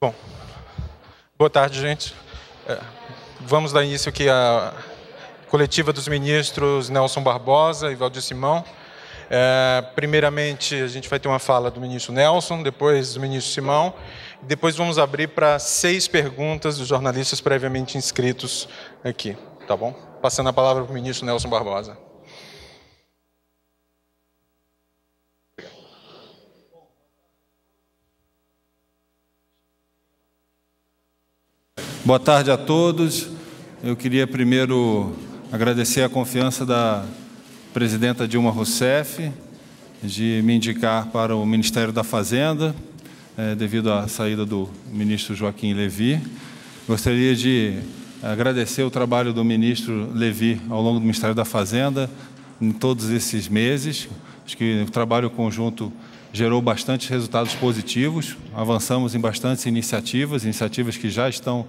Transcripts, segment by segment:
Bom, boa tarde, gente. É, vamos dar início aqui à coletiva dos ministros Nelson Barbosa e Valdir Simão. É, primeiramente, a gente vai ter uma fala do ministro Nelson, depois do ministro Simão, depois vamos abrir para seis perguntas dos jornalistas previamente inscritos aqui, tá bom? Passando a palavra para o ministro Nelson Barbosa. Boa tarde a todos. Eu queria primeiro agradecer a confiança da presidenta Dilma Rousseff de me indicar para o Ministério da Fazenda, é, devido à saída do ministro Joaquim Levi. Gostaria de agradecer o trabalho do ministro Levi ao longo do Ministério da Fazenda em todos esses meses. Acho que o trabalho conjunto gerou bastantes resultados positivos, avançamos em bastantes iniciativas, iniciativas que já estão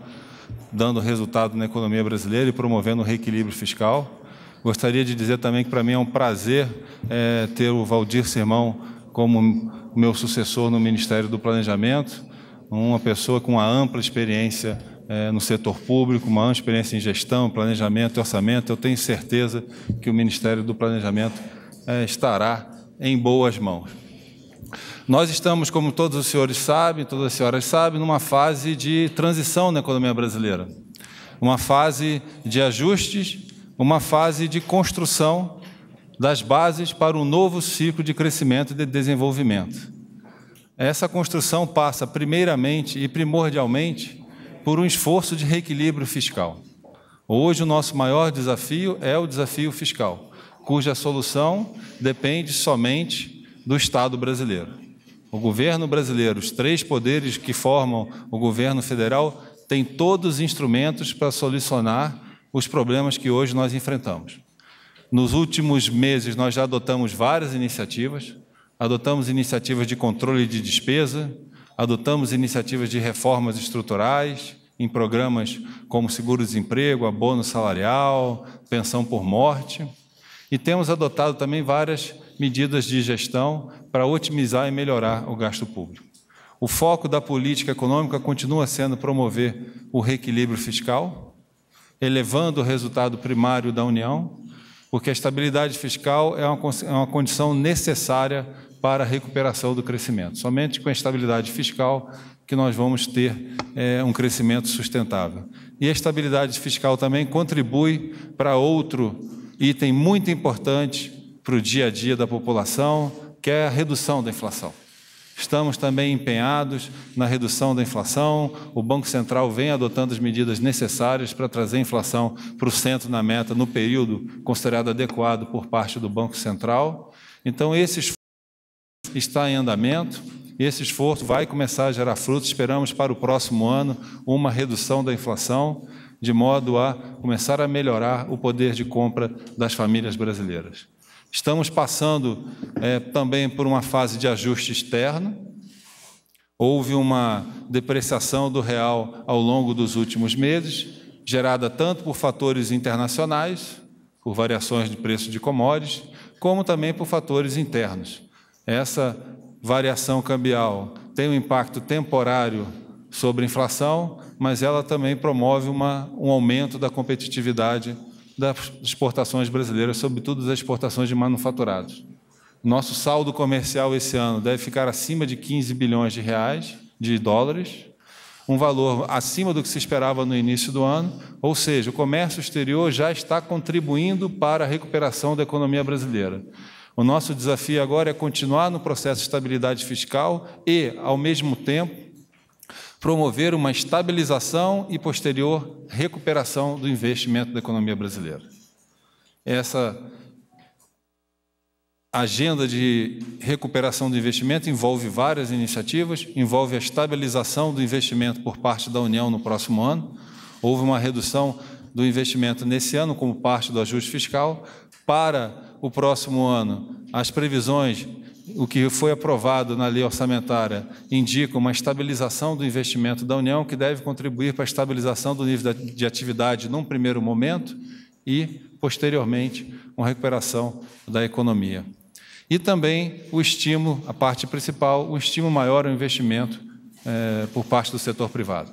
dando resultado na economia brasileira e promovendo o reequilíbrio fiscal. Gostaria de dizer também que para mim é um prazer é, ter o Valdir Sermão como meu sucessor no Ministério do Planejamento, uma pessoa com uma ampla experiência é, no setor público, uma ampla experiência em gestão, planejamento e orçamento. Eu tenho certeza que o Ministério do Planejamento é, estará em boas mãos. Nós estamos, como todos os senhores sabem, todas as senhoras sabem, numa fase de transição na economia brasileira. Uma fase de ajustes, uma fase de construção das bases para um novo ciclo de crescimento e de desenvolvimento. Essa construção passa, primeiramente e primordialmente, por um esforço de reequilíbrio fiscal. Hoje, o nosso maior desafio é o desafio fiscal, cuja solução depende somente do Estado brasileiro. O governo brasileiro, os três poderes que formam o governo federal, têm todos os instrumentos para solucionar os problemas que hoje nós enfrentamos. Nos últimos meses, nós já adotamos várias iniciativas. Adotamos iniciativas de controle de despesa, adotamos iniciativas de reformas estruturais em programas como seguro-desemprego, abono salarial, pensão por morte. E temos adotado também várias medidas de gestão para otimizar e melhorar o gasto público. O foco da política econômica continua sendo promover o reequilíbrio fiscal, elevando o resultado primário da União, porque a estabilidade fiscal é uma, é condição necessária para a recuperação do crescimento. Somente com a estabilidade fiscal que nós vamos ter é, um crescimento sustentável. E a estabilidade fiscal também contribui para outro item muito importante para o dia a dia da população, que é a redução da inflação. Estamos também empenhados na redução da inflação. O Banco Central vem adotando as medidas necessárias para trazer a inflação para o centro na meta no período considerado adequado por parte do Banco Central. Então, esse esforço está em andamento. Esse esforço vai começar a gerar frutos. Esperamos para o próximo ano uma redução da inflação, de modo a começar a melhorar o poder de compra das famílias brasileiras. Estamos passando é, também por uma fase de ajuste externo. Houve uma depreciação do real ao longo dos últimos meses, gerada tanto por fatores internacionais, por variações de preço de commodities, como também por fatores internos. Essa variação cambial tem um impacto temporário sobre a inflação, mas ela também promove uma, um aumento da competitividade das exportações brasileiras, sobretudo das exportações de manufaturados. Nosso saldo comercial esse ano deve ficar acima de 15 bilhões de reais, de dólares, um valor acima do que se esperava no início do ano, ou seja, o comércio exterior já está contribuindo para a recuperação da economia brasileira. O nosso desafio agora é continuar no processo de estabilidade fiscal e, ao mesmo tempo, promover uma estabilização e posterior recuperação do investimento da economia brasileira. Essa agenda de recuperação do investimento envolve várias iniciativas, envolve a estabilização do investimento por parte da União no próximo ano. Houve uma redução do investimento nesse ano como parte do ajuste fiscal. Para o próximo ano, as previsões o que foi aprovado na lei orçamentária indica uma estabilização do investimento da União, que deve contribuir para a estabilização do nível de atividade num primeiro momento e, posteriormente, uma recuperação da economia. E também o estímulo, a parte principal, o estímulo maior ao investimento eh, por parte do setor privado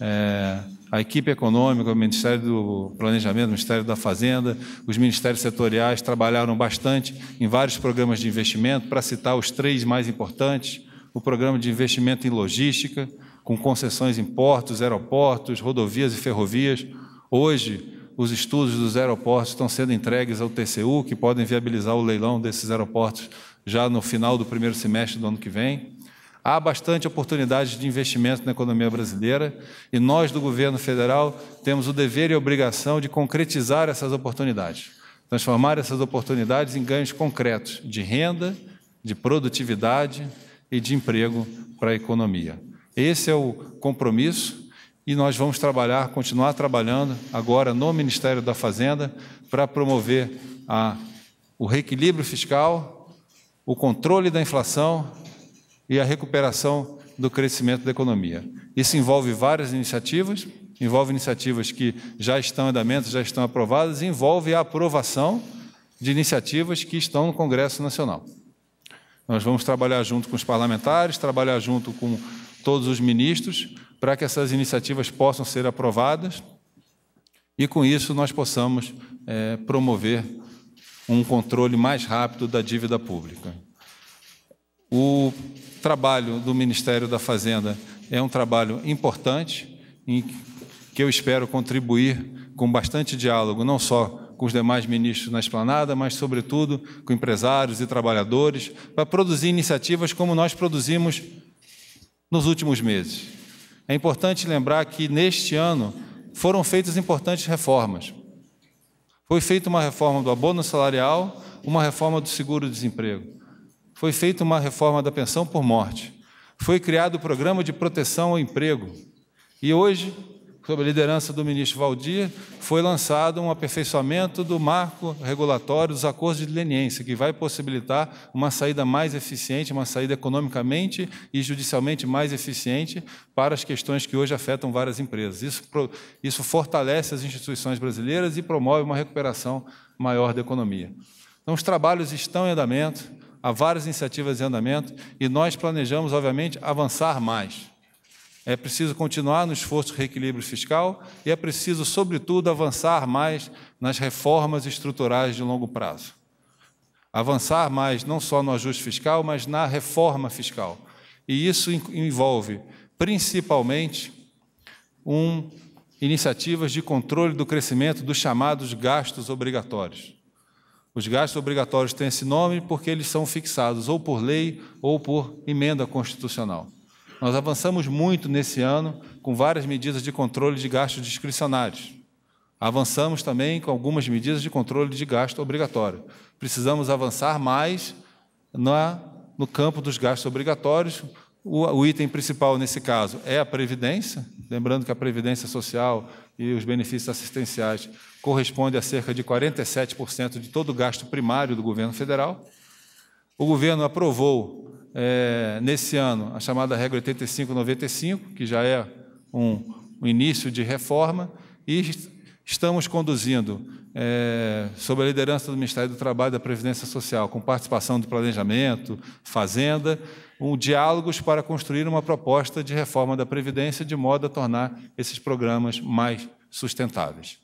é, a equipe econômica, o Ministério do Planejamento, o Ministério da Fazenda, os ministérios setoriais trabalharam bastante em vários programas de investimento, para citar os três mais importantes: o programa de investimento em logística, com concessões em portos, aeroportos, rodovias e ferrovias. Hoje, os estudos dos aeroportos estão sendo entregues ao TCU, que podem viabilizar o leilão desses aeroportos já no final do primeiro semestre do ano que vem. Há bastante oportunidade de investimento na economia brasileira e nós do governo federal temos o dever e a obrigação de concretizar essas oportunidades, transformar essas oportunidades em ganhos concretos de renda, de produtividade e de emprego para a economia. Esse é o compromisso e nós vamos trabalhar, continuar trabalhando agora no Ministério da Fazenda para promover a, o reequilíbrio fiscal, o controle da inflação e a recuperação do crescimento da economia. Isso envolve várias iniciativas, envolve iniciativas que já estão em andamento, já estão aprovadas, envolve a aprovação de iniciativas que estão no Congresso Nacional. Nós vamos trabalhar junto com os parlamentares, trabalhar junto com todos os ministros, para que essas iniciativas possam ser aprovadas e, com isso, nós possamos é, promover um controle mais rápido da dívida pública. O trabalho do Ministério da Fazenda é um trabalho importante, em que eu espero contribuir com bastante diálogo, não só com os demais ministros na esplanada, mas, sobretudo, com empresários e trabalhadores, para produzir iniciativas como nós produzimos nos últimos meses. É importante lembrar que, neste ano, foram feitas importantes reformas. Foi feita uma reforma do abono salarial, uma reforma do seguro-desemprego foi feita uma reforma da pensão por morte, foi criado o programa de proteção ao emprego, e hoje, sob a liderança do ministro Valdir, foi lançado um aperfeiçoamento do marco regulatório dos acordos de leniência, que vai possibilitar uma saída mais eficiente, uma saída economicamente e judicialmente mais eficiente para as questões que hoje afetam várias empresas. Isso, isso fortalece as instituições brasileiras e promove uma recuperação maior da economia. Então, os trabalhos estão em andamento, há várias iniciativas em andamento e nós planejamos, obviamente, avançar mais. É preciso continuar no esforço de reequilíbrio fiscal e é preciso, sobretudo, avançar mais nas reformas estruturais de longo prazo. Avançar mais não só no ajuste fiscal, mas na reforma fiscal. E isso envolve, principalmente, um, iniciativas de controle do crescimento dos chamados gastos obrigatórios. Os gastos obrigatórios têm esse nome porque eles são fixados ou por lei ou por emenda constitucional. Nós avançamos muito nesse ano com várias medidas de controle de gastos discricionários. Avançamos também com algumas medidas de controle de gasto obrigatório. Precisamos avançar mais na, no campo dos gastos obrigatórios, o, o item principal nesse caso é a previdência, lembrando que a previdência social e os benefícios assistenciais correspondem a cerca de 47% de todo o gasto primário do governo federal. O governo aprovou é, nesse ano a chamada regra 85-95, que já é um, um, início de reforma, e estamos conduzindo, é, sob a liderança do Ministério do Trabalho e da Previdência Social, com participação do Planejamento, Fazenda, um, diálogos para construir uma proposta de reforma da Previdência de modo a tornar esses programas mais sustentáveis.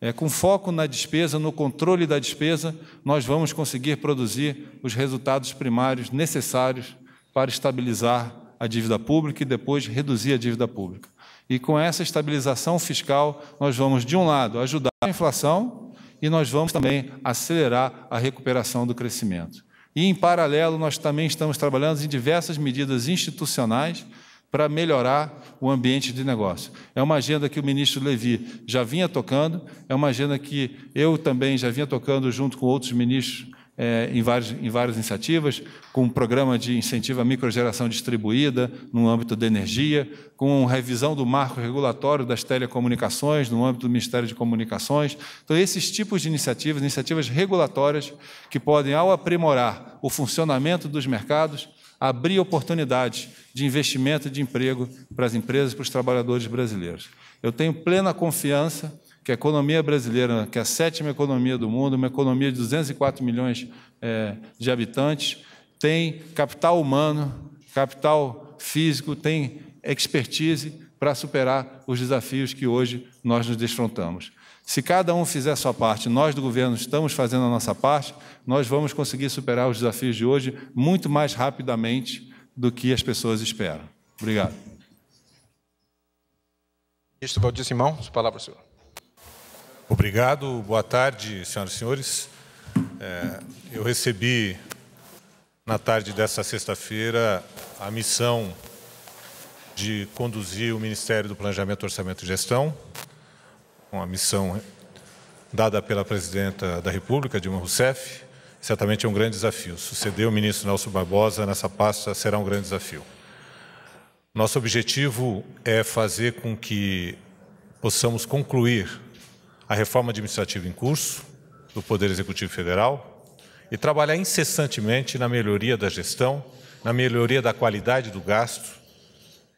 É, com foco na despesa, no controle da despesa, nós vamos conseguir produzir os resultados primários necessários para estabilizar a dívida pública e depois reduzir a dívida pública. E com essa estabilização fiscal, nós vamos, de um lado, ajudar a inflação e nós vamos também acelerar a recuperação do crescimento. E, em paralelo, nós também estamos trabalhando em diversas medidas institucionais para melhorar o ambiente de negócio. É uma agenda que o ministro Levi já vinha tocando, é uma agenda que eu também já vinha tocando junto com outros ministros é, em, em várias iniciativas, com um programa de incentivo à microgeração distribuída no âmbito da energia, com revisão do marco regulatório das telecomunicações no âmbito do Ministério de Comunicações. Então, esses tipos de iniciativas, iniciativas regulatórias, que podem, ao aprimorar o funcionamento dos mercados, abrir oportunidades de investimento e de emprego para as empresas e para os trabalhadores brasileiros. Eu tenho plena confiança que a economia brasileira, que é a sétima economia do mundo, uma economia de 204 milhões é, de habitantes, tem capital humano, capital físico, tem expertise para superar os desafios que hoje nós nos desfrontamos. Se cada um fizer a sua parte, nós do governo estamos fazendo a nossa parte, nós vamos conseguir superar os desafios de hoje muito mais rapidamente do que as pessoas esperam. Obrigado. Ministro Valdir Simão, sua palavra, senhor. Obrigado, boa tarde, senhoras e senhores. É, eu recebi, na tarde desta sexta-feira, a missão de conduzir o Ministério do Planejamento, Orçamento e Gestão, uma missão dada pela Presidenta da República, Dilma Rousseff, certamente é um grande desafio. Suceder o ministro Nelson Barbosa nessa pasta será um grande desafio. Nosso objetivo é fazer com que possamos concluir a reforma administrativa em curso do Poder Executivo Federal e trabalhar incessantemente na melhoria da gestão, na melhoria da qualidade do gasto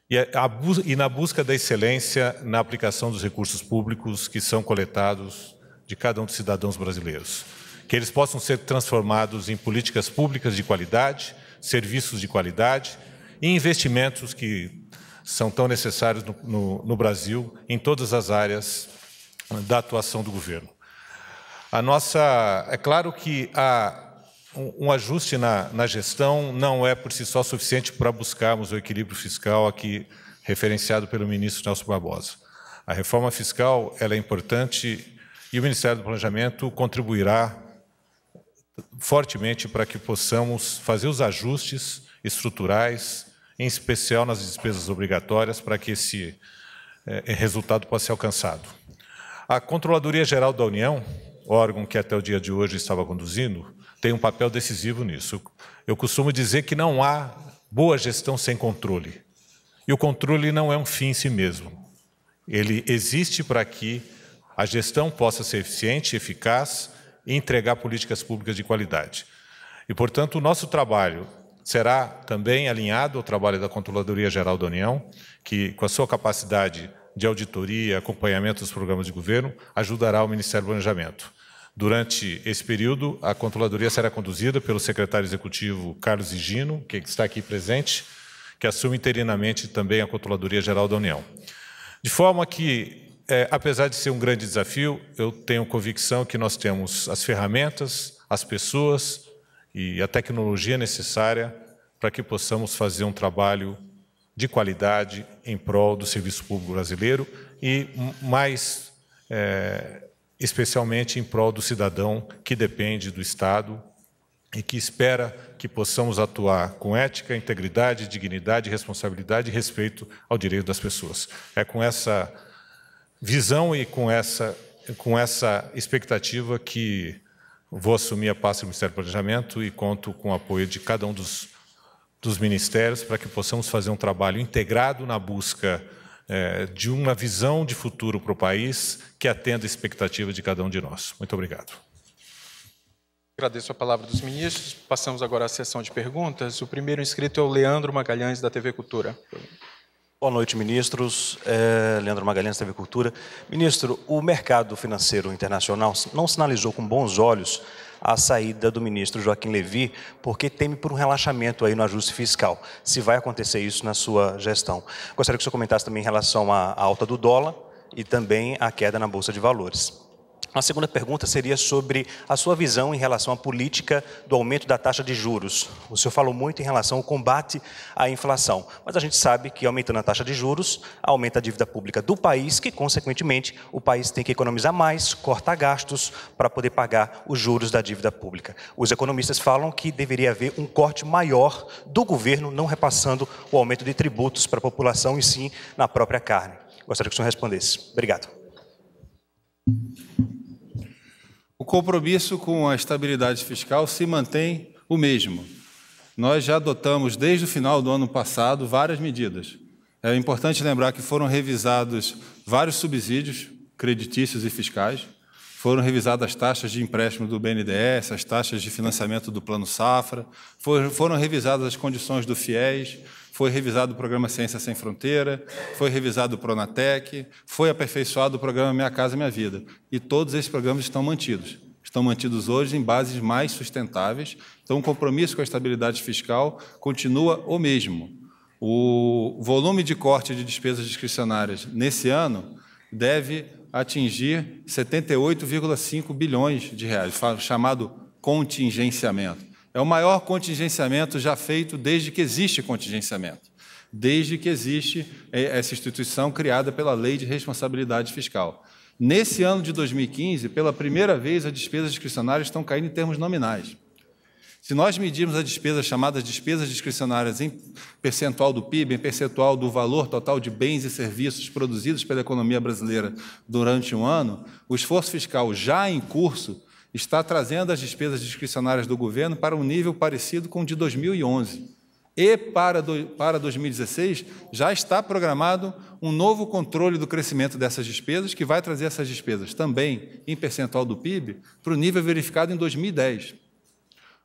e, na busca da excelência na aplicação dos recursos públicos que são coletados de cada um dos cidadãos brasileiros. Que eles possam ser transformados em políticas públicas de qualidade, serviços de qualidade e investimentos que são tão necessários no, no, no Brasil em todas as áreas da atuação do governo. A nossa, é claro que um ajuste na, na gestão não é por si só suficiente para buscarmos o equilíbrio fiscal aqui referenciado pelo ministro Nelson Barbosa. A reforma fiscal ela é importante e o Ministério do Planejamento contribuirá fortemente para que possamos fazer os ajustes estruturais, em especial nas despesas obrigatórias, para que esse eh, resultado possa ser alcançado. A Controladoria Geral da União, órgão que até o dia de hoje estava conduzindo, tem um papel decisivo nisso. Eu costumo dizer que não há boa gestão sem controle. E o controle não é um fim em si mesmo. Ele existe para que a gestão possa ser eficiente, eficaz e entregar políticas públicas de qualidade. E, portanto, o nosso trabalho será também alinhado ao trabalho da Controladoria Geral da União, que, com a sua capacidade de auditoria, acompanhamento dos programas de governo, ajudará o Ministério do Planejamento. Durante esse período, a controladoria será conduzida pelo secretário executivo Carlos Higino, que está aqui presente, que assume interinamente também a Controladoria Geral da União. De forma que, é, apesar de ser um grande desafio, eu tenho convicção que nós temos as ferramentas, as pessoas e a tecnologia necessária para que possamos fazer um trabalho de qualidade em prol do serviço público brasileiro e mais é, especialmente em prol do cidadão que depende do Estado e que espera que possamos atuar com ética, integridade, dignidade, responsabilidade e respeito ao direito das pessoas. É com essa visão e com essa, com essa expectativa que vou assumir a pasta do Ministério do Planejamento e conto com o apoio de cada um dos dos ministérios para que possamos fazer um trabalho integrado na busca é, de uma visão de futuro para o país que atenda a expectativa de cada um de nós. Muito obrigado. Agradeço a palavra dos ministros. Passamos agora à sessão de perguntas. O primeiro inscrito é o Leandro Magalhães, da TV Cultura. Boa noite, ministros. É, Leandro Magalhães, TV Cultura. Ministro, o mercado financeiro internacional não sinalizou com bons olhos a saída do ministro Joaquim Levi, porque teme por um relaxamento aí no ajuste fiscal. Se vai acontecer isso na sua gestão. Gostaria que o senhor comentasse também em relação à alta do dólar e também à queda na Bolsa de Valores. A segunda pergunta seria sobre a sua visão em relação à política do aumento da taxa de juros. O senhor falou muito em relação ao combate à inflação, mas a gente sabe que aumentando a taxa de juros, aumenta a dívida pública do país, que consequentemente o país tem que economizar mais, cortar gastos para poder pagar os juros da dívida pública. Os economistas falam que deveria haver um corte maior do governo, não repassando o aumento de tributos para a população e sim na própria carne. Gostaria que o senhor respondesse. Obrigado compromisso com a estabilidade fiscal se mantém o mesmo. Nós já adotamos, desde o final do ano passado, várias medidas. É importante lembrar que foram revisados vários subsídios creditícios e fiscais, foram revisadas as taxas de empréstimo do BNDES, as taxas de financiamento do Plano Safra, foram revisadas as condições do FIES, foi revisado o programa Ciência Sem Fronteira, foi revisado o Pronatec, foi aperfeiçoado o programa Minha Casa Minha Vida. E todos esses programas estão mantidos. Estão mantidos hoje em bases mais sustentáveis. Então, o compromisso com a estabilidade fiscal continua o mesmo. O volume de corte de despesas discricionárias nesse ano deve atingir 78,5 bilhões de reais, chamado contingenciamento. É o maior contingenciamento já feito desde que existe contingenciamento, desde que existe é, essa instituição criada pela Lei de Responsabilidade Fiscal. Nesse ano de 2015, pela primeira vez, as despesas discricionárias estão caindo em termos nominais. Se nós medirmos as despesas chamadas despesas discricionárias em percentual do PIB, em percentual do valor total de bens e serviços produzidos pela economia brasileira durante um ano, o esforço fiscal já em curso está trazendo as despesas discricionárias do governo para um nível parecido com o de 2011. E para, do, para 2016 já está programado um novo controle do crescimento dessas despesas, que vai trazer essas despesas também, em percentual do PIB, para o nível verificado em 2010.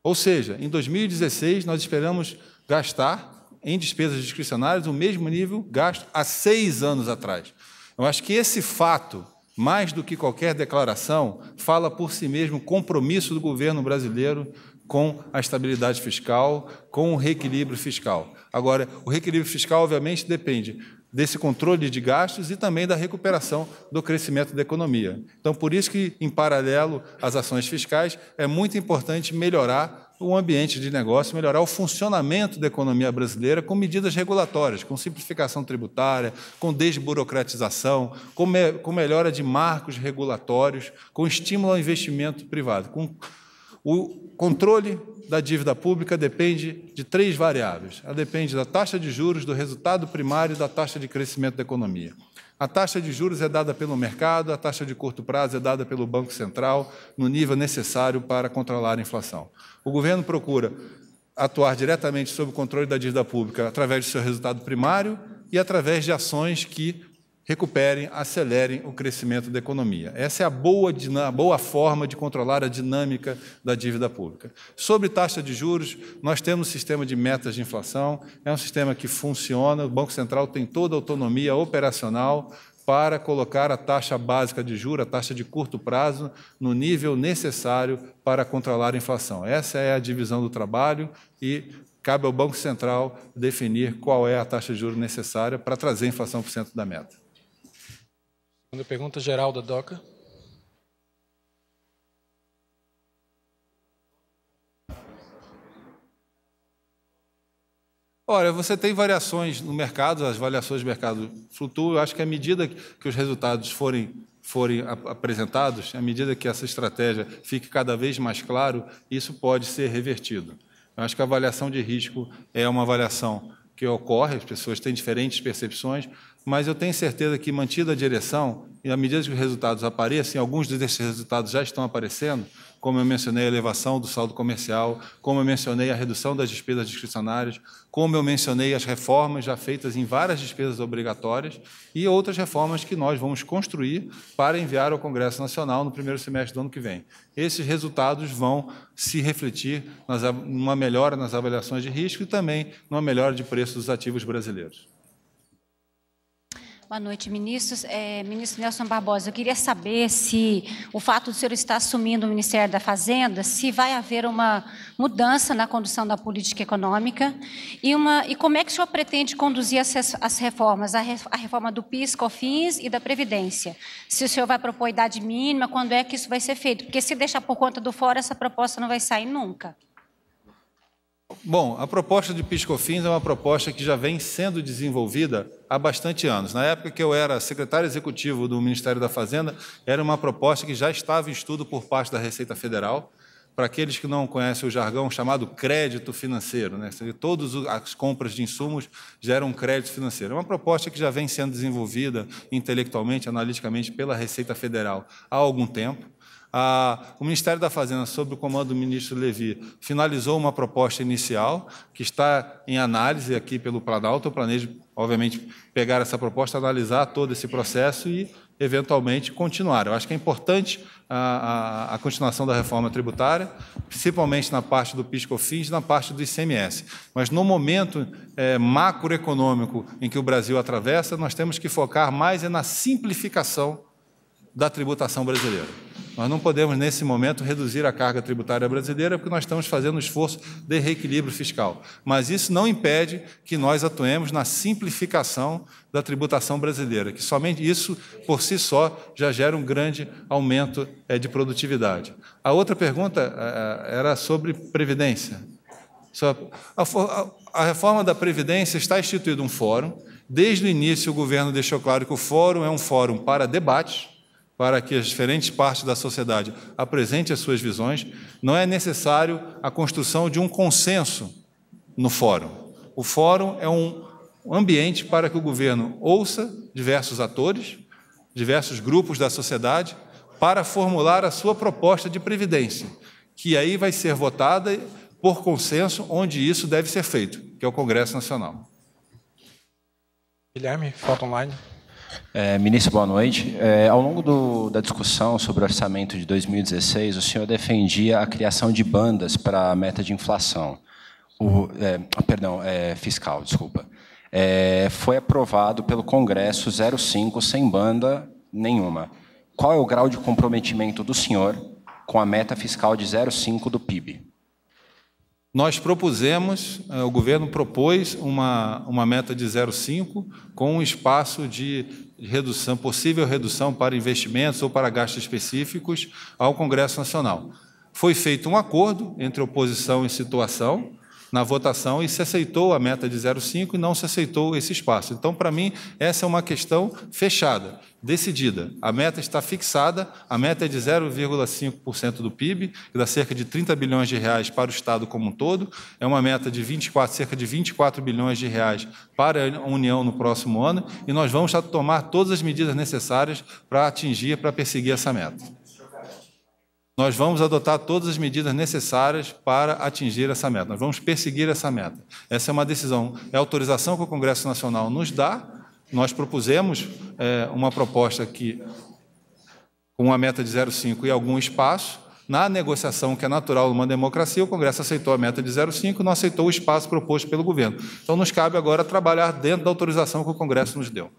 Ou seja, em 2016 nós esperamos gastar em despesas discricionárias o mesmo nível gasto há seis anos atrás. Eu acho que esse fato mais do que qualquer declaração, fala por si mesmo o compromisso do governo brasileiro com a estabilidade fiscal, com o reequilíbrio fiscal. Agora, o reequilíbrio fiscal, obviamente, depende desse controle de gastos e também da recuperação do crescimento da economia. Então, por isso que, em paralelo às ações fiscais, é muito importante melhorar o ambiente de negócio, melhorar o funcionamento da economia brasileira com medidas regulatórias, com simplificação tributária, com desburocratização, com, me com melhora de marcos regulatórios, com estímulo ao investimento privado. Com o controle da dívida pública depende de três variáveis. Ela depende da taxa de juros, do resultado primário e da taxa de crescimento da economia. A taxa de juros é dada pelo mercado, a taxa de curto prazo é dada pelo Banco Central, no nível necessário para controlar a inflação. O governo procura atuar diretamente sob o controle da dívida pública através do seu resultado primário e através de ações que recuperem, acelerem o crescimento da economia. Essa é a boa, a boa forma de controlar a dinâmica da dívida pública. Sobre taxa de juros, nós temos um sistema de metas de inflação, é um sistema que funciona, o Banco Central tem toda a autonomia operacional para colocar a taxa básica de juros, a taxa de curto prazo, no nível necessário para controlar a inflação. Essa é a divisão do trabalho e cabe ao Banco Central definir qual é a taxa de juros necessária para trazer a inflação para o centro da meta. Segunda pergunta, da Doca. Olha, você tem variações no mercado, as variações de mercado flutuam. Eu acho que à medida que os resultados forem, forem apresentados, à medida que essa estratégia fique cada vez mais claro, isso pode ser revertido. Eu acho que a avaliação de risco é uma avaliação que ocorre, as pessoas têm diferentes percepções, mas eu tenho certeza que, mantida a direção, e à medida que os resultados aparecem, alguns desses resultados já estão aparecendo, como eu mencionei a elevação do saldo comercial, como eu mencionei a redução das despesas discricionárias, como eu mencionei as reformas já feitas em várias despesas obrigatórias e outras reformas que nós vamos construir para enviar ao Congresso Nacional no primeiro semestre do ano que vem. Esses resultados vão se refletir numa melhora nas avaliações de risco e também numa melhora de preço dos ativos brasileiros. Boa noite, ministros. É, ministro Nelson Barbosa, eu queria saber se o fato do senhor estar assumindo o Ministério da Fazenda, se vai haver uma mudança na condução da política econômica e, uma, e como é que o senhor pretende conduzir as, as reformas, a, re, a, reforma do PIS, COFINS e da Previdência. Se o senhor vai propor idade mínima, quando é que isso vai ser feito? Porque se deixar por conta do fora, essa proposta não vai sair nunca. Bom, a proposta de Fins é uma proposta que já vem sendo desenvolvida há bastante anos. Na época que eu era secretário executivo do Ministério da Fazenda, era uma proposta que já estava em estudo por parte da Receita Federal. Para aqueles que não conhecem o jargão chamado crédito financeiro, né? todas as compras de insumos geram crédito financeiro. É uma proposta que já vem sendo desenvolvida intelectualmente, analiticamente pela Receita Federal há algum tempo. A, o Ministério da Fazenda, sob o comando do ministro Levi, finalizou uma proposta inicial que está em análise aqui pelo Planalto. Eu planejo, obviamente, pegar essa proposta, analisar todo esse processo e, eventualmente, continuar. Eu acho que é importante a, a, a continuação da reforma tributária, principalmente na parte do PIS/COFINS, na parte do ICMS. Mas no momento é, macroeconômico em que o Brasil atravessa, nós temos que focar mais é na simplificação da tributação brasileira. Nós não podemos, nesse momento, reduzir a carga tributária brasileira, porque nós estamos fazendo um esforço de reequilíbrio fiscal. Mas isso não impede que nós atuemos na simplificação da tributação brasileira, que somente isso, por si só, já gera um grande aumento eh, de produtividade. A outra pergunta eh, eh, era sobre Previdência. A reforma da Previdência está instituído um fórum. Desde o início, o governo deixou claro que o fórum é um fórum para debates para que as diferentes partes da sociedade apresentem as suas visões, não é necessário a construção de um consenso no fórum. O fórum é um ambiente para que o governo ouça diversos atores, diversos grupos da sociedade, para formular a sua proposta de previdência, que aí vai ser votada por consenso onde isso deve ser feito, que é o Congresso Nacional. Guilherme, falta online. É, ministro, boa noite. É, ao longo do, da discussão sobre o orçamento de 2016, o senhor defendia a criação de bandas para a meta de inflação. O, é, perdão, é, fiscal, desculpa. É, foi aprovado pelo Congresso 05 sem banda nenhuma. Qual é o grau de comprometimento do senhor com a meta fiscal de 05 do PIB? Nós propusemos, é, o governo propôs uma, uma meta de 0,5 com um espaço de redução, possível redução para investimentos ou para gastos específicos ao Congresso Nacional. Foi feito um acordo entre oposição e situação, na votação e se aceitou a meta de 0,5 e não se aceitou esse espaço. Então, para mim, essa é uma questão fechada, decidida. A meta está fixada, a meta é de 0,5% do PIB, que dá cerca de 30 bilhões de reais para o Estado como um todo, é uma meta de 24, cerca de 24 bilhões de reais para a União no próximo ano, e nós vamos tomar todas as medidas necessárias para atingir, para perseguir essa meta nós vamos adotar todas as medidas necessárias para atingir essa meta. Nós vamos perseguir essa meta. Essa é uma decisão, é a autorização que o Congresso Nacional nos dá. Nós propusemos é, uma proposta que com uma meta de 0,5 e algum espaço. Na negociação, que é natural numa democracia, o Congresso aceitou a meta de 0,5, não aceitou o espaço proposto pelo governo. Então, nos cabe agora trabalhar dentro da autorização que o Congresso nos deu.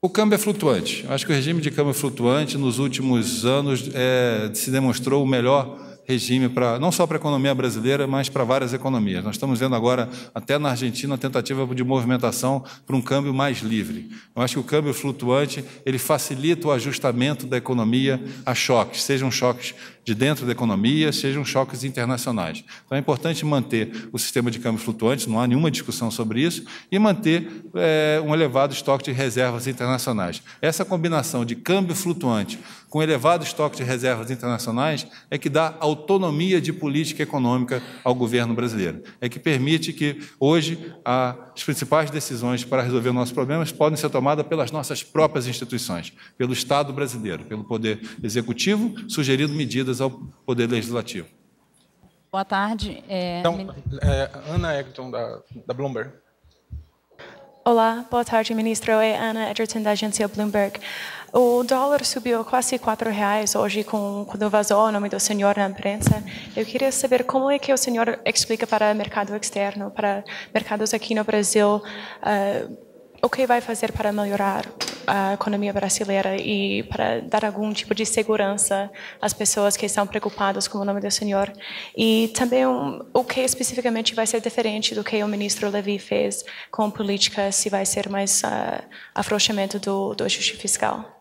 O câmbio é flutuante. Eu acho que o regime de câmbio é flutuante nos últimos anos é, se demonstrou o melhor regime para não só para a economia brasileira, mas para várias economias. Nós estamos vendo agora, até na Argentina, a tentativa de movimentação para um câmbio mais livre. Eu acho que o câmbio flutuante ele facilita o ajustamento da economia a choques, sejam choques de dentro da economia, sejam choques internacionais. Então é importante manter o sistema de câmbio flutuante, não há nenhuma discussão sobre isso, e manter é, um elevado estoque de reservas internacionais. Essa combinação de câmbio flutuante com elevado estoque de reservas internacionais, é que dá autonomia de política econômica ao governo brasileiro. É que permite que, hoje, as principais decisões para resolver nossos problemas podem ser tomadas pelas nossas próprias instituições, pelo Estado brasileiro, pelo Poder Executivo, sugerindo medidas ao Poder Legislativo. Boa tarde. É... Então, é, Ana Egerton, da, da Bloomberg. Olá, boa tarde, ministro. É Ana Edgerton, da agência Bloomberg. O dólar subiu quase quatro reais hoje com, quando vazou o nome do senhor na imprensa. Eu queria saber como é que o senhor explica para o mercado externo, para mercados aqui no Brasil, uh, o que vai fazer para melhorar a economia brasileira e para dar algum tipo de segurança às pessoas que estão preocupadas com o nome do senhor e também um, o que especificamente vai ser diferente do que o ministro Levy fez com política se vai ser mais uh, afrouxamento do, do ajuste fiscal.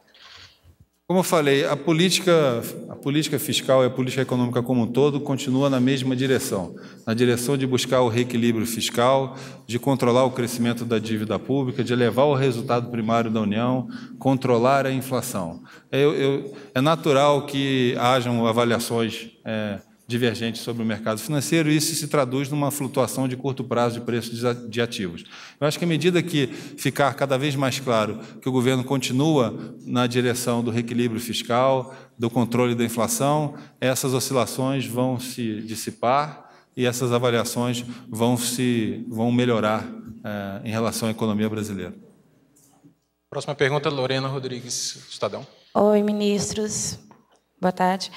Como eu falei, a política, a política fiscal e a política econômica como um todo continua na mesma direção, na direção de buscar o reequilíbrio fiscal, de controlar o crescimento da dívida pública, de elevar o resultado primário da União, controlar a inflação. É, eu, é natural que hajam avaliações é, divergente sobre o mercado financeiro, e isso se traduz numa flutuação de curto prazo de preços de ativos. Eu acho que à medida que ficar cada vez mais claro que o governo continua na direção do reequilíbrio fiscal, do controle da inflação, essas oscilações vão se dissipar e essas avaliações vão se vão melhorar é, em relação à economia brasileira. Próxima pergunta, Lorena Rodrigues, Estadão. Oi, ministros. Boa tarde.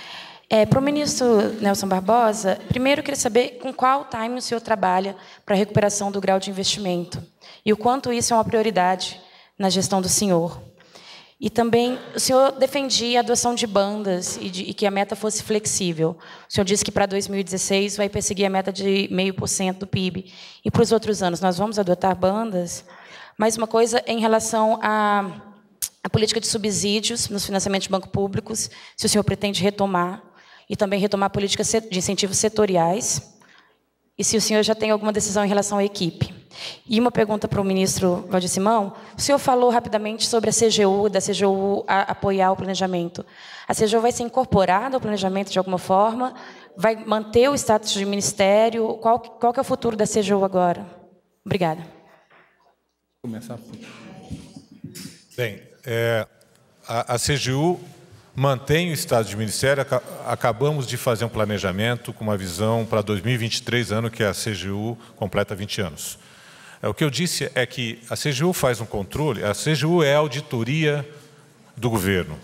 É, para o ministro Nelson Barbosa, primeiro eu queria saber com qual time o senhor trabalha para a recuperação do grau de investimento e o quanto isso é uma prioridade na gestão do senhor. E também o senhor defendia a adoção de bandas e, de, e que a meta fosse flexível. O senhor disse que para 2016 vai perseguir a meta de 0,5% do PIB. E para os outros anos, nós vamos adotar bandas? Mais uma coisa em relação à, política de subsídios nos financiamentos de banco públicos, se o senhor pretende retomar e também retomar políticas de incentivos setoriais, e se o senhor já tem alguma decisão em relação à equipe. E uma pergunta para o ministro Valdir Simão. O senhor falou rapidamente sobre a CGU, da CGU apoiar o planejamento. A CGU vai ser incorporada ao planejamento de alguma forma? Vai manter o status de ministério? Qual, qual é o futuro da CGU agora? Obrigada. Começar. Bem, é, a, a CGU mantém o estado de ministério. Acabamos de fazer um planejamento com uma visão para 2023, ano que a CGU completa 20 anos. É, o que eu disse é que a CGU faz um controle, a CGU é a auditoria do governo.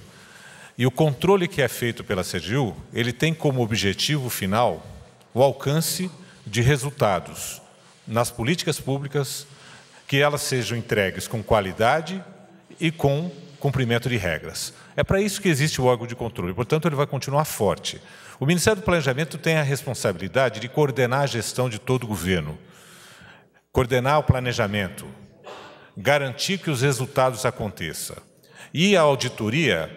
E o controle que é feito pela CGU, ele tem como objetivo final o alcance de resultados nas políticas públicas, que elas sejam entregues com qualidade e com cumprimento de regras. É para isso que existe o órgão de controle, portanto, ele vai continuar forte. O Ministério do Planejamento tem a responsabilidade de coordenar a gestão de todo o governo, coordenar o planejamento, garantir que os resultados aconteçam. E a auditoria,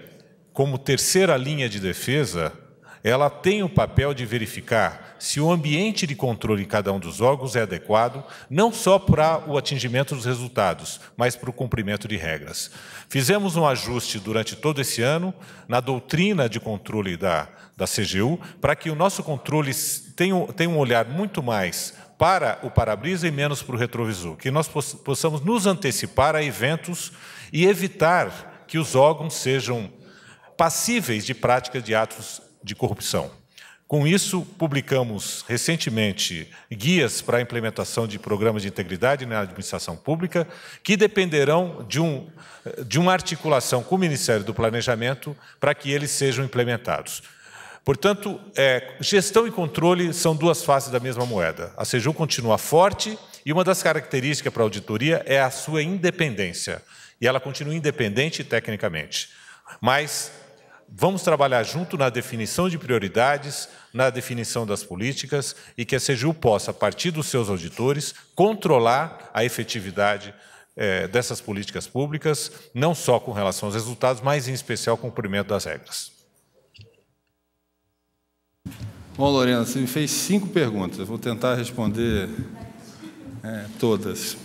como terceira linha de defesa, ela tem o papel de verificar se o ambiente de controle em cada um dos órgãos é adequado, não só para o atingimento dos resultados, mas para o cumprimento de regras. Fizemos um ajuste durante todo esse ano na doutrina de controle da, da CGU, para que o nosso controle tenha, tenha um olhar muito mais para o para-brisa e menos para o retrovisor, que nós possamos nos antecipar a eventos e evitar que os órgãos sejam passíveis de prática de atos de corrupção. Com isso, publicamos recentemente guias para a implementação de programas de integridade na administração pública, que dependerão de, um, de uma articulação com o Ministério do Planejamento para que eles sejam implementados. Portanto, é, gestão e controle são duas faces da mesma moeda. A Sejum continua forte e uma das características para a auditoria é a sua independência. E ela continua independente tecnicamente. Mas vamos trabalhar junto na definição de prioridades, na definição das políticas e que a CGU possa, a partir dos seus auditores, controlar a efetividade eh, dessas políticas públicas, não só com relação aos resultados, mas em especial o cumprimento das regras. Bom, Lorena, você me fez cinco perguntas, vou tentar responder é, todas.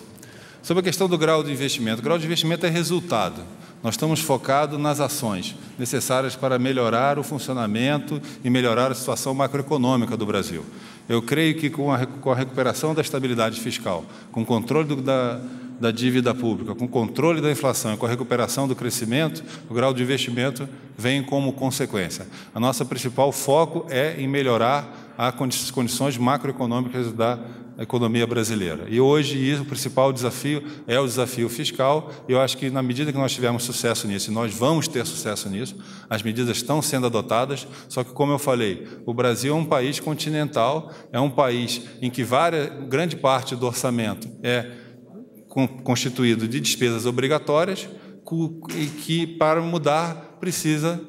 Sobre a questão do grau de investimento, o grau de investimento é resultado. Nós estamos focados nas ações necessárias para melhorar o funcionamento e melhorar a situação macroeconômica do Brasil. Eu creio que com a, recuperação da estabilidade fiscal, com o controle do, da, da dívida pública, com o controle da inflação e com a recuperação do crescimento, o grau de investimento vem como consequência. A nossa principal foco é em melhorar às condições macroeconômicas da economia brasileira. E hoje o principal desafio é o desafio fiscal. Eu acho que na medida que nós tivermos sucesso nisso, e nós vamos ter sucesso nisso, as medidas estão sendo adotadas. Só que, como eu falei, o Brasil é um país continental, é um país em que várias, grande parte do orçamento é constituído de despesas obrigatórias e que para mudar precisa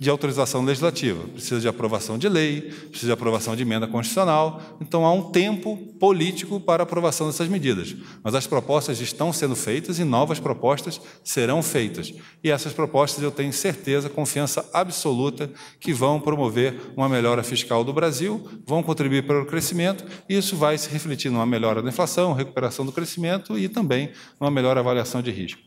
de autorização legislativa, precisa de aprovação de lei, precisa de aprovação de emenda constitucional. Então há um tempo político para aprovação dessas medidas. Mas as propostas estão sendo feitas e novas propostas serão feitas. E essas propostas eu tenho certeza, confiança absoluta, que vão promover uma melhora fiscal do Brasil, vão contribuir para o crescimento, e isso vai se refletir numa melhora da inflação, recuperação do crescimento e também numa melhor avaliação de risco.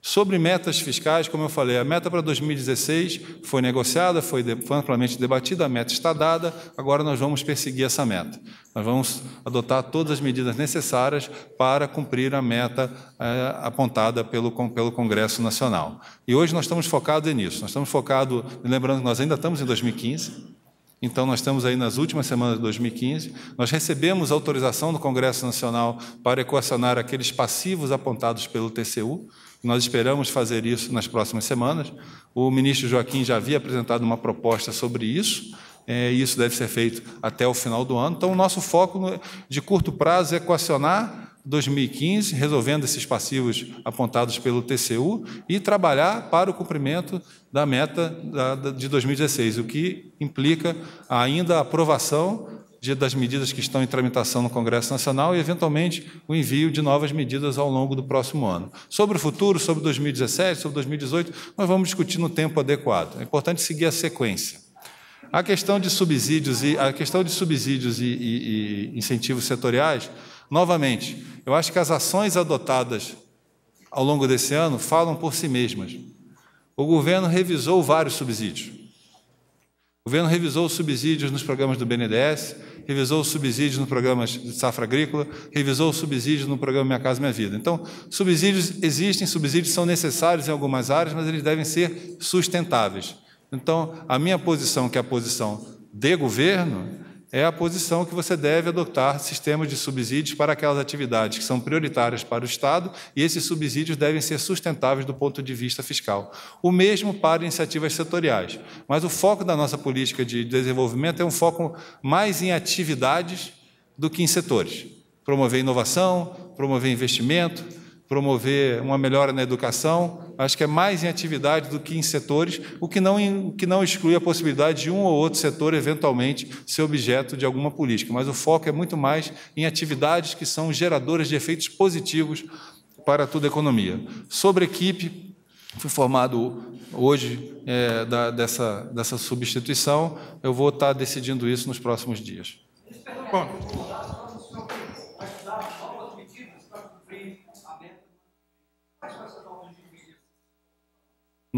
Sobre metas fiscais, como eu falei, a meta para 2016 foi negociada, foi amplamente debatida, a meta está dada, agora nós vamos perseguir essa meta. Nós vamos adotar todas as medidas necessárias para cumprir a meta eh, apontada pelo, pelo Congresso Nacional. E hoje nós estamos focados nisso, nós estamos focados, lembrando que nós ainda estamos em 2015, então, nós estamos aí nas últimas semanas de 2015. Nós recebemos autorização do Congresso Nacional para equacionar aqueles passivos apontados pelo TCU. Nós esperamos fazer isso nas próximas semanas. O ministro Joaquim já havia apresentado uma proposta sobre isso. É, e isso deve ser feito até o final do ano. Então, o nosso foco de curto prazo é equacionar 2015, resolvendo esses passivos apontados pelo TCU e trabalhar para o cumprimento da meta de 2016, o que implica ainda a aprovação das medidas que estão em tramitação no Congresso Nacional e, eventualmente, o envio de novas medidas ao longo do próximo ano. Sobre o futuro, sobre 2017, sobre 2018, nós vamos discutir no tempo adequado. É importante seguir a sequência. A questão de subsídios e, a questão de subsídios e, e, e incentivos setoriais Novamente, eu acho que as ações adotadas ao longo desse ano falam por si mesmas. O governo revisou vários subsídios. O governo revisou os subsídios nos programas do BNDES, revisou os subsídios nos programas de safra agrícola, revisou os subsídios no programa Minha Casa Minha Vida. Então, subsídios existem, subsídios são necessários em algumas áreas, mas eles devem ser sustentáveis. Então, a minha posição, que é a posição de governo, é a posição que você deve adotar sistemas de subsídios para aquelas atividades que são prioritárias para o Estado e esses subsídios devem ser sustentáveis do ponto de vista fiscal. O mesmo para iniciativas setoriais. Mas o foco da nossa política de desenvolvimento é um foco mais em atividades do que em setores. Promover inovação, promover investimento, promover uma melhora na educação, acho que é mais em atividade do que em setores, o que não, o que não exclui a possibilidade de um ou outro setor eventualmente ser objeto de alguma política, mas o foco é muito mais em atividades que são geradoras de efeitos positivos para toda a economia. Sobre equipe, fui formado hoje é, da, dessa, dessa substituição, eu vou estar decidindo isso nos próximos dias. Bom.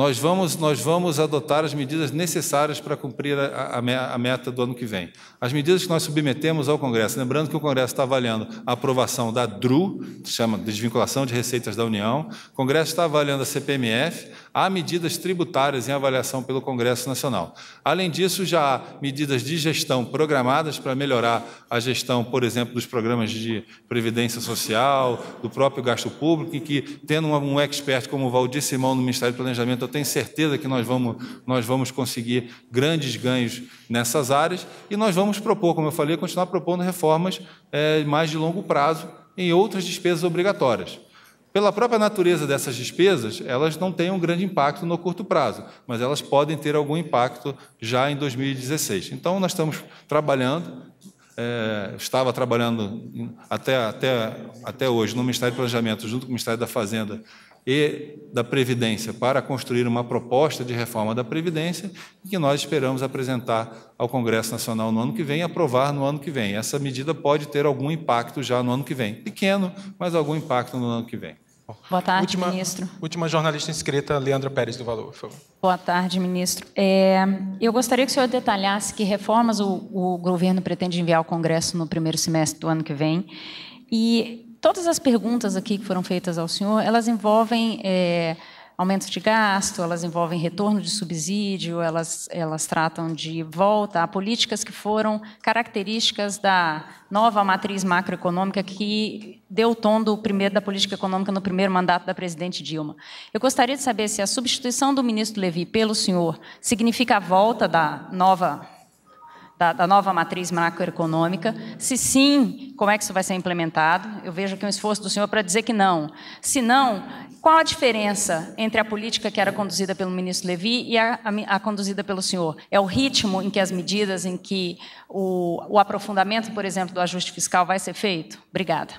Nós vamos, nós vamos adotar as medidas necessárias para cumprir a, a, a meta do ano que vem. As medidas que nós submetemos ao Congresso, lembrando que o Congresso está avaliando a aprovação da DRU, que se chama Desvinculação de Receitas da União, o Congresso está avaliando a CPMF, há medidas tributárias em avaliação pelo Congresso Nacional. Além disso, já há medidas de gestão programadas para melhorar a gestão, por exemplo, dos programas de previdência social, do próprio gasto público, e que, tendo um expert como o Valdir Simão no Ministério do Planejamento, eu tenho certeza que nós vamos, nós vamos conseguir grandes ganhos nessas áreas e nós vamos propor, como eu falei, continuar propondo reformas é, mais de longo prazo em outras despesas obrigatórias. Pela própria natureza dessas despesas, elas não têm um grande impacto no curto prazo, mas elas podem ter algum impacto já em 2016. Então, nós estamos trabalhando, é, estava trabalhando até, até, até hoje no Ministério do Planejamento, junto com o Ministério da Fazenda, e da Previdência para construir uma proposta de reforma da Previdência que nós esperamos apresentar ao Congresso Nacional no ano que vem e aprovar no ano que vem. Essa medida pode ter algum impacto já no ano que vem. Pequeno, mas algum impacto no ano que vem. Boa tarde, última, ministro. Última jornalista inscrita, Leandra Pérez do Valor, por favor. Boa tarde, ministro. É, eu gostaria que o senhor detalhasse que reformas o, o governo pretende enviar ao Congresso no primeiro semestre do ano que vem. E todas as perguntas aqui que foram feitas ao senhor, elas envolvem é, aumento de gasto, elas envolvem retorno de subsídio, elas, elas tratam de volta a políticas que foram características da nova matriz macroeconômica que deu o tom do primeiro, da política econômica no primeiro mandato da presidente Dilma. Eu gostaria de saber se a substituição do ministro Levi pelo senhor significa a volta da nova da, da nova matriz macroeconômica. Se sim, como é que isso vai ser implementado? Eu vejo aqui um esforço do senhor para dizer que não. Se não, qual a diferença entre a política que era conduzida pelo ministro Levi e a, a, a conduzida pelo senhor? É o ritmo em que as medidas, em que o, o aprofundamento, por exemplo, do ajuste fiscal vai ser feito? Obrigada.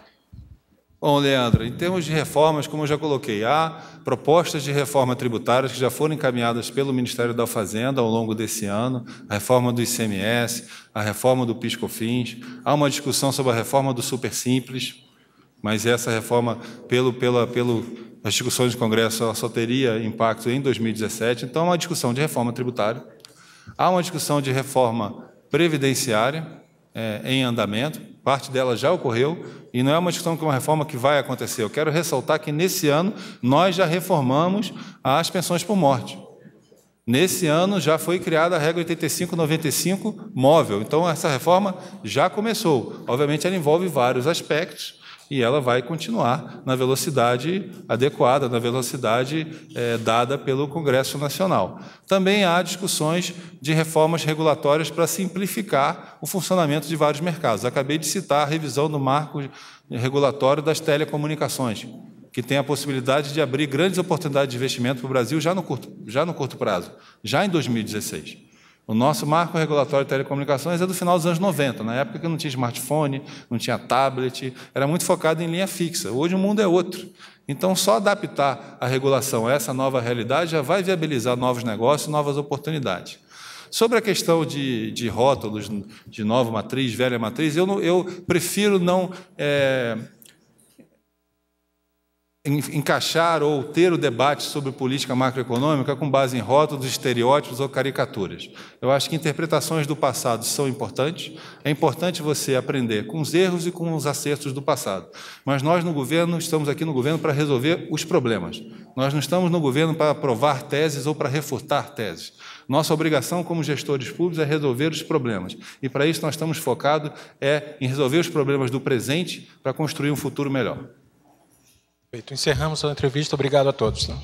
Bom, Leandro, em termos de reformas, como eu já coloquei, há propostas de reforma tributárias que já foram encaminhadas pelo Ministério da Fazenda ao longo desse ano, a reforma do ICMS, a reforma do PiscoFins, há uma discussão sobre a reforma do Super Simples, mas essa reforma, pelo, pela, pelo, as discussões do Congresso, ela só teria impacto em 2017, então há uma discussão de reforma tributária, há uma discussão de reforma previdenciária é, em andamento, Parte dela já ocorreu e não é uma discussão que uma reforma que vai acontecer. Eu quero ressaltar que nesse ano nós já reformamos as pensões por morte. Nesse ano já foi criada a regra 8595 móvel. Então essa reforma já começou. Obviamente ela envolve vários aspectos, e ela vai continuar na velocidade adequada, na velocidade é, dada pelo Congresso Nacional. Também há discussões de reformas regulatórias para simplificar o funcionamento de vários mercados. Acabei de citar a revisão do marco regulatório das telecomunicações, que tem a possibilidade de abrir grandes oportunidades de investimento para o Brasil já no curto, já no curto prazo, já em 2016. O nosso marco regulatório de telecomunicações é do final dos anos 90, na época que não tinha smartphone, não tinha tablet, era muito focado em linha fixa. Hoje o mundo é outro. Então, só adaptar a regulação a essa nova realidade já vai viabilizar novos negócios, novas oportunidades. Sobre a questão de, de rótulos, de nova matriz, velha matriz, eu, eu prefiro não. É, encaixar ou ter o debate sobre política macroeconômica com base em rótulos, estereótipos ou caricaturas. Eu acho que interpretações do passado são importantes. É importante você aprender com os erros e com os acertos do passado. Mas nós no governo estamos aqui no governo para resolver os problemas. Nós não estamos no governo para aprovar teses ou para refutar teses. Nossa obrigação como gestores públicos é resolver os problemas. E para isso nós estamos focados é em resolver os problemas do presente para construir um futuro melhor. Feito. Encerramos a entrevista. Obrigado a todos. Né?